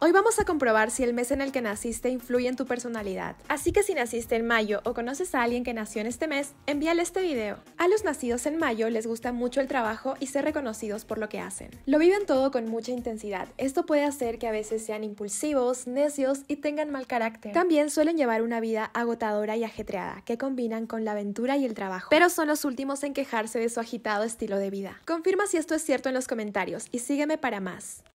Hoy vamos a comprobar si el mes en el que naciste influye en tu personalidad. Así que si naciste en mayo o conoces a alguien que nació en este mes, envíale este video. A los nacidos en mayo les gusta mucho el trabajo y ser reconocidos por lo que hacen. Lo viven todo con mucha intensidad. Esto puede hacer que a veces sean impulsivos, necios y tengan mal carácter. También suelen llevar una vida agotadora y ajetreada, que combinan con la aventura y el trabajo. Pero son los últimos en quejarse de su agitado estilo de vida. Confirma si esto es cierto en los comentarios y sígueme para más.